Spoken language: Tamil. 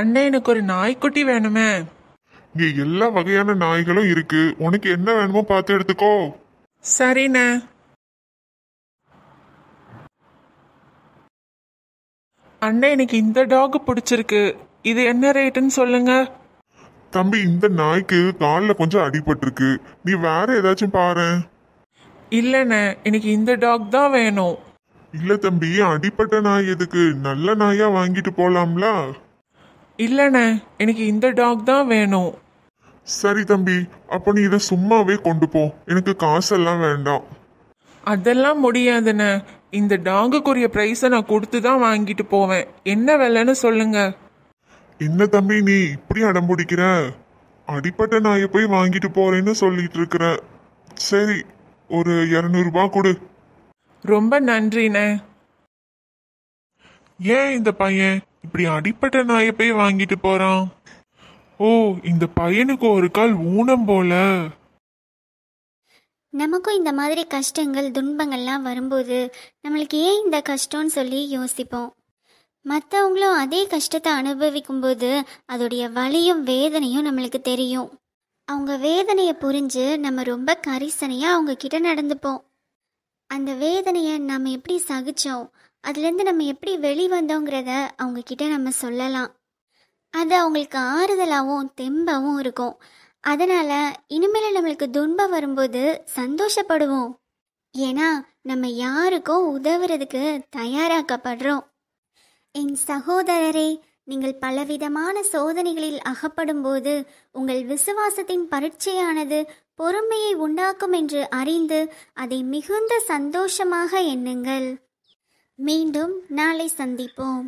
அண்ணே எனக்கு ஒரு நாய்க்குட்டி வேணுமே இங்க எல்லா வகையான நாய்களும் இருக்கு உனக்கு என்ன வேணுமோ பார்த்து எடுத்துக்கோ சரிண்ணே அண்ணே எனக்கு இந்த டாக் பிடிச்சிருக்கு இது என்ன ரேட்டுன்னு சொல்லுங்க தம்பி இந்த நாய்க்கு காலில் கொஞ்சம் அடிபட்டிருக்கு நீ வேற ஏதாச்சும் பாரு இல்லைண்ணே எனக்கு இந்த டாக் தான் வேணும் இல்ல தம்பி அடிப்பட்ட நாய் எதுக்கு நல்ல நாயா வாங்கிட்டு போலாம்ல இல்லைண்ணே எனக்கு இந்த டாக் தான் வேணும் சரி தம்பி அப்போ நீ இதை சும்மாவே கொண்டு போ எனக்கு காசெல்லாம் வேண்டாம் அதெல்லாம் முடியாதுண்ணே இந்த டாகுக்குரிய ப்ரைஸை நான் கொடுத்து தான் வாங்கிட்டு போவேன் என்ன விலைன்னு சொல்லுங்க என்ன தம்பி நீ இப்படி அடம்பிடிக்கிற அடிப்பட்ட நாயை போய் வாங்கிட்டு போறேன்னு சொல்லிட்டு இருக்கிற சரி ஒரு இரநூறுபா கொடு ரொம்ப நன்றிண்ண ஏன் இந்த பையன் இப்படி அடிப்பட்ட நாயை போய் வாங்கிட்டு போறான் ஓ இந்த பையனுக்கு ஒரு கால் ஊனம் போல நமக்கும் இந்த மாதிரி கஷ்டங்கள் துன்பங்கள்லாம் வரும்போது நம்மளுக்கு ஏன் இந்த கஷ்டம்னு சொல்லி யோசிப்போம் மற்றவங்களும் அதே கஷ்டத்தை அனுபவிக்கும் போது அதோடைய வலியும் வேதனையும் நம்மளுக்கு தெரியும் அவங்க வேதனையை புரிஞ்சு நம்ம ரொம்ப கரிசனையாக அவங்க கிட்ட நடந்துப்போம் அந்த வேதனையை நம்ம எப்படி சகிச்சோம் அதுலேருந்து நம்ம எப்படி வெளிவந்தோங்கிறத அவங்கக்கிட்ட நம்ம சொல்லலாம் அது அவங்களுக்கு ஆறுதலாகவும் தெம்பாகவும் இருக்கும் அதனால் இனிமேல் நம்மளுக்கு துன்பம் வரும்போது சந்தோஷப்படுவோம் ஏன்னா நம்ம யாருக்கும் உதவுறதுக்கு தயாராக்கப்படுறோம் என் சகோதரரே நீங்கள் பலவிதமான சோதனைகளில் அகப்படும்போது உங்கள் விசுவாசத்தின் பரீட்சையானது பொறுமையை உண்டாக்கும் என்று அறிந்து அதை மிகுந்த சந்தோஷமாக எண்ணுங்கள் மீண்டும் நாளை சந்திப்போம்